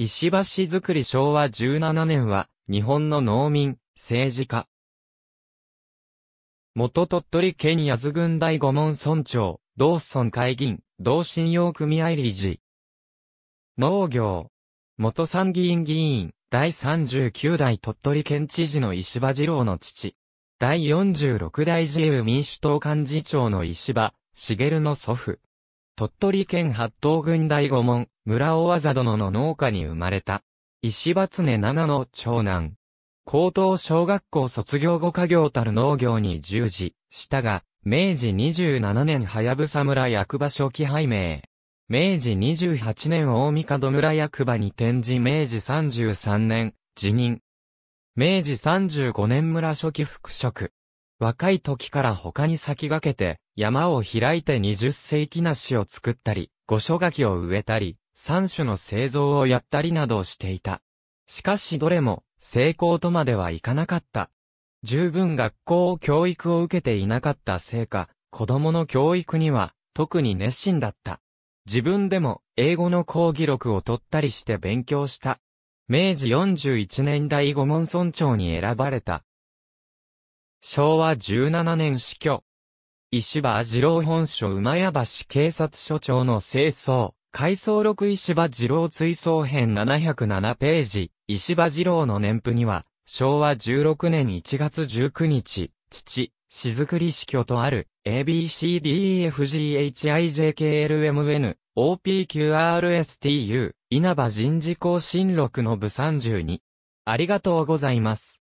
石橋づくり昭和17年は、日本の農民、政治家。元鳥取県安群郡第五門村長、同村会議員、同信用組合理事。農業。元参議院議員、第39代鳥取県知事の石場二郎の父。第46代自由民主党幹事長の石場、茂の祖父。鳥取県八頭郡大五門、村尾技殿の農家に生まれた。石松根七の長男。高等小学校卒業後家業たる農業に従事したが、明治27年早草村役場初期拝命。明治28年大三門村役場に転じ明治33年、辞任。明治35年村初期復職。若い時から他に先駆けて、山を開いて20世紀梨を作ったり、五所柿を植えたり、三種の製造をやったりなどをしていた。しかしどれも、成功とまではいかなかった。十分学校教育を受けていなかったせいか、子供の教育には、特に熱心だった。自分でも、英語の講義録を取ったりして勉強した。明治41年代五門村長に選ばれた、昭和17年死去。石破二郎本所馬屋橋警察署長の清掃。回想録石破二郎追悼編707ページ。石破二郎の年譜には、昭和16年1月19日、父、くり死去とある、ABCDEFGHIJKLMN、OPQRSTU、稲葉人事更新録の部32。ありがとうございます。